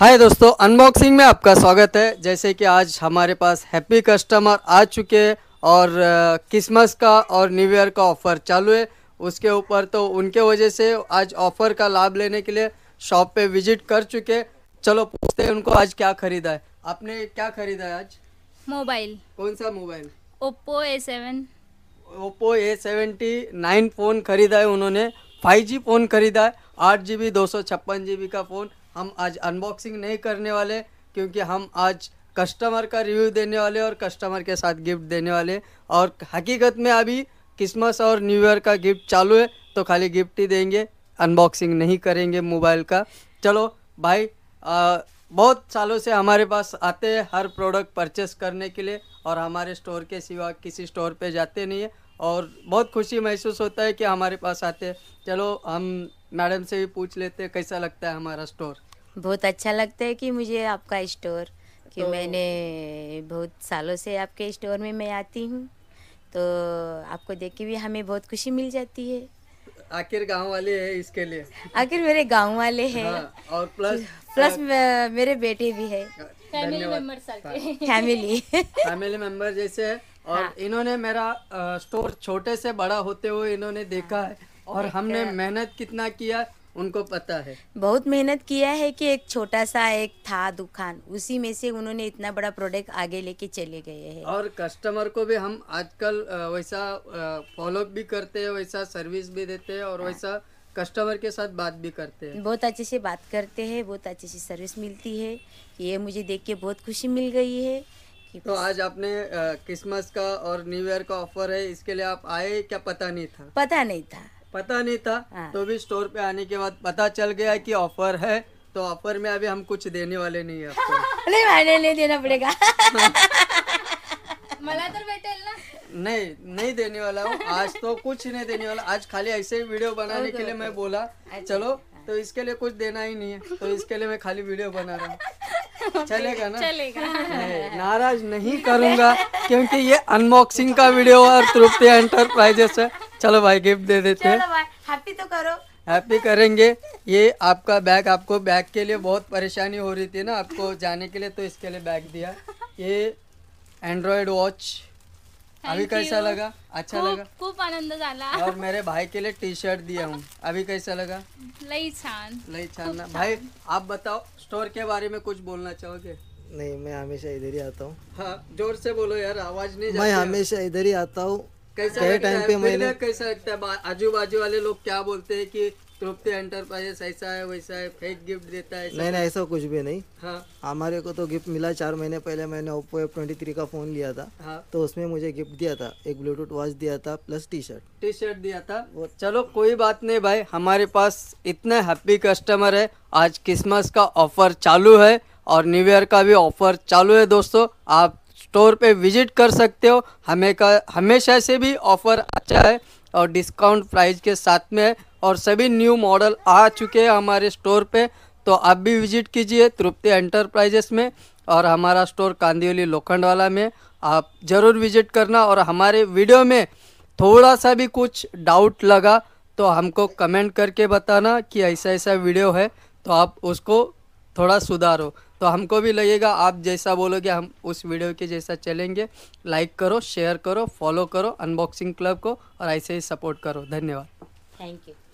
हाय दोस्तों अनबॉक्सिंग में आपका स्वागत है जैसे कि आज हमारे पास हैप्पी कस्टमर आ चुके और क्रिसमस का और न्यू ईयर का ऑफ़र चालू है उसके ऊपर तो उनके वजह से आज ऑफ़र का लाभ लेने के लिए शॉप पे विजिट कर चुके चलो पूछते हैं उनको आज क्या खरीदा है आपने क्या खरीदा है आज मोबाइल कौन सा mobile Oppo A seven Oppo A seventy nine phone खरीदा है उन्होंने फाइव जी फ़ोन खरीदा है आठ जी बी दो सौ छप्पन जी बी का फ़ोन हम आज अनबॉक्सिंग नहीं करने वाले क्योंकि हम आज कस्टमर का रिव्यू देने वाले और कस्टमर के साथ गिफ्ट देने वाले और हकीकत में अभी क्रिसमस और न्यू ईयर का गिफ्ट चालू है तो खाली गिफ्ट ही देंगे अनबॉक्सिंग नहीं करेंगे मोबाइल का चलो भाई आ, बहुत सालों से हमारे पास आते हैं हर प्रोडक्ट परचेस करने के लिए और हमारे स्टोर के सिवा किसी स्टोर पे जाते नहीं है और बहुत खुशी महसूस होता है कि हमारे पास आते हैं चलो हम मैडम से भी पूछ लेते हैं कैसा लगता है हमारा स्टोर बहुत अच्छा लगता है कि मुझे आपका स्टोर कि तो मैंने बहुत सालों से आपके स्टोर में मैं आती हूँ तो आपको देख के भी हमें बहुत खुशी मिल जाती है आखिर गांव वाले हैं इसके लिए आखिर मेरे गांव वाले हैं हाँ, और प्लस प्लस uh, मेरे बेटे भी है फैमिली फैमिली मेंबर जैसे और हाँ। इन्होंने मेरा स्टोर uh, छोटे से बड़ा होते हुए इन्होंने देखा है हाँ। और हमने मेहनत कितना किया उनको पता है बहुत मेहनत किया है कि एक छोटा सा एक था दुकान उसी में से उन्होंने इतना बड़ा प्रोडक्ट आगे लेके चले गए हैं और कस्टमर को भी हम आजकल वैसा फॉलोअप भी करते हैं वैसा सर्विस भी देते हैं और हाँ। वैसा कस्टमर के साथ बात भी करते हैं बहुत अच्छे से बात करते हैं बहुत अच्छे से सर्विस मिलती है ये मुझे देख के बहुत खुशी मिल गई है तो आज आपने क्रिसमस का और न्यू ईयर का ऑफर है इसके लिए आप आए क्या पता नहीं था पता नहीं था पता नहीं था हाँ। तो भी स्टोर पे आने के बाद पता चल गया कि ऑफर है तो ऑफर में अभी हम कुछ देने वाले नहीं है आपको नहीं मैंने नहीं देना पड़ेगा मला ना नहीं नहीं देने वाला हूँ आज तो कुछ नहीं देने वाला आज खाली ऐसे ही वीडियो बनाने के लिए मैं बोला अच्छा, चलो हाँ। तो इसके लिए कुछ देना ही नहीं है तो इसके लिए मैं खाली वीडियो बना रहा हूँ चलेगा ना चलेगा नहीं, नाराज नहीं करूँगा क्योंकि ये अनबॉक्सिंग का वीडियो और तृप्ति एंटरप्राइजेस है चलो भाई गिफ्ट दे देते हैं हैप्पी तो करो हैप्पी करेंगे ये आपका बैग आपको बैग के लिए बहुत परेशानी हो रही थी ना आपको जाने के लिए तो इसके लिए बैग दिया ये एंड्रॉयड वॉच अभी कैसा लगा अच्छा लगा खूब आनंद और मेरे भाई के लिए टी शर्ट दिया हूँ अभी कैसा लगा लई छान लई छान ना भाई आप बताओ स्टोर के बारे में कुछ बोलना चाहोगे नहीं मैं हमेशा इधर ही आता हूँ हाँ जोर से बोलो यार आवाज नहीं मैं हमेशा इधर ही आता हूँ कैसा लगता है मैंने कैसा लगता है आजू बाजू वाले लोग क्या बोलते हैं कि तृप्ति एंटरप्राइजेस ऐसा है वैसा है फेक गिफ्ट देता है नहीं नहीं ऐसा कुछ भी नहीं हाँ हमारे को तो गिफ्ट मिला चार महीने पहले मैंने ओप्पो एफ ट्वेंटी थ्री का फ़ोन लिया था हाँ तो उसमें मुझे गिफ्ट दिया था एक ब्लूटूथ वॉच दिया था plus T shirt T shirt दिया था वो चलो कोई बात नहीं भाई हमारे पास इतने हैप्पी कस्टमर है आज क्रिसमस का ऑफर चालू है और न्यू ईयर का भी ऑफर चालू है दोस्तों आप स्टोर पे विजिट कर सकते हो हमें का हमेशा से भी ऑफ़र अच्छा है और डिस्काउंट प्राइस के साथ में है और सभी न्यू मॉडल आ चुके हैं हमारे स्टोर पे तो आप भी विजिट कीजिए तृप्ति एंटरप्राइजेस में और हमारा स्टोर कांदिवली लोखंडवाला में आप ज़रूर विजिट करना और हमारे वीडियो में थोड़ा सा भी कुछ डाउट लगा तो हमको कमेंट करके बताना कि ऐसा ऐसा वीडियो है तो आप उसको थोड़ा सुधारो तो हमको भी लगेगा आप जैसा बोलोगे हम उस वीडियो के जैसा चलेंगे लाइक करो शेयर करो फॉलो करो अनबॉक्सिंग क्लब को और ऐसे ही सपोर्ट करो धन्यवाद थैंक यू